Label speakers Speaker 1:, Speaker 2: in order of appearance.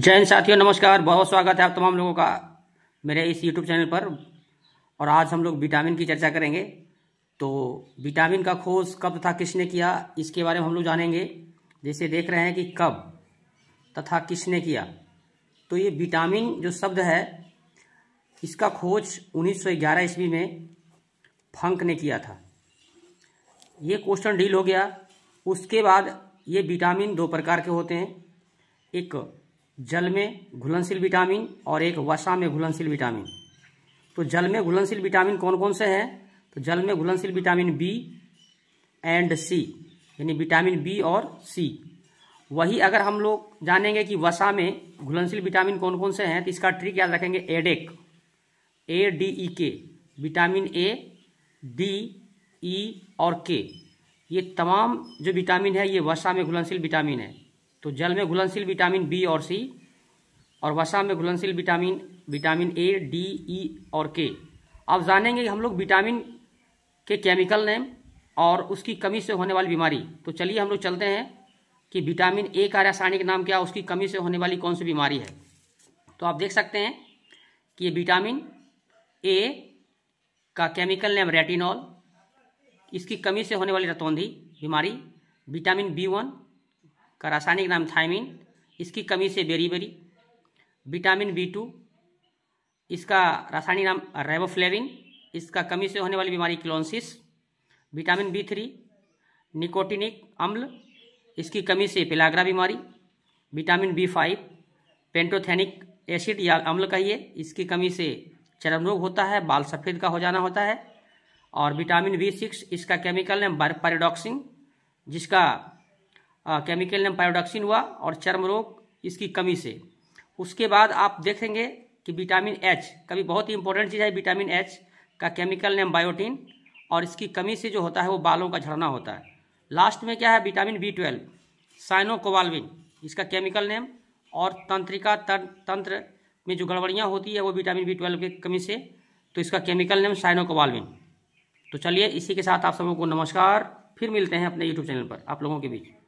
Speaker 1: जैन साथियों नमस्कार बहुत स्वागत है आप तमाम लोगों का मेरे इस यूट्यूब चैनल पर और आज हम लोग विटामिन की चर्चा करेंगे तो विटामिन का खोज कब तथा किसने किया इसके बारे में हम लोग जानेंगे जैसे देख रहे हैं कि कब तथा किसने किया तो ये विटामिन जो शब्द है इसका खोज 1911 ईस्वी में फंक ने किया था ये क्वेश्चन डील हो गया उसके बाद ये विटामिन दो प्रकार के होते हैं एक जल में घुलनशील विटामिन और एक वसा में घुलनशील विटामिन तो जल में घुलनशील विटामिन कौन कौन से हैं तो जल में घुलनशील विटामिन बी एंड सी यानी विटामिन बी और सी वही अगर हम लोग जानेंगे कि वसा में घुलनशील विटामिन कौन कौन से हैं तो इसका ट्रिक याद रखेंगे एडेक ए डी ई के विटामिन ए डी ई और के ये तमाम जो विटामिन है ये वसा में घुलनशील विटामिन है तो जल में घुलनशील विटामिन बी और सी और वसा में घुलनशील vitamin vitamin A D E और के अब जानेंगे हम लोग विटामिन के केमिकल नेम और उसकी कमी से होने वाली बीमारी तो चलिए हम लोग चलते हैं कि विटामिन ए का रासायनिक नाम क्या उसकी कमी से होने वाली कौन सी बीमारी है तो आप देख सकते हैं कि ये विटामिन ए का केमिकल नेम रेटिनॉल इसकी कमी से होने वाली रतौंधी बीमारी विटामिन बी वन का रासायनिक नाम थायमिन इसकी कमी से बेरीबेरी विटामिन बी टू इसका रासायनिक नाम रेबोफ्लेविन इसका कमी से होने वाली बीमारी क्लोन्सिस विटामिन बी थ्री निकोटिनिक अम्ल इसकी कमी से पेलाग्रा बीमारी vitamin B five pantothenic acid या अम्ल कहिए इसकी कमी से चरम रोग होता है बाल सफ़ेद का हो जाना होता है और विटामिन बी सिक्स इसका केमिकल है पेरिडॉक्सिन जिसका केमिकल नेम पायोडॉक्सिन हुआ और चर्म रोग इसकी कमी से उसके बाद आप देखेंगे कि विटामिन एच कभी बहुत ही इंपॉर्टेंट चीज़ है विटामिन एच का केमिकल नेम बायोटिन और इसकी कमी से जो होता है वो बालों का झड़ना होता है लास्ट में क्या है विटामिन बी ट्वेल्व साइनोकोवाल्विन इसका केमिकल नेम और तंत्रिका तंत्र में जो गड़बड़ियाँ होती है वो विटामिन बी ट्वेल्व की कमी से तो इसका केमिकल नेम साइनोकोवाल्विन तो चलिए इसी के साथ आप सबों को नमस्कार फिर मिलते हैं अपने यूट्यूब चैनल पर आप लोगों के बीच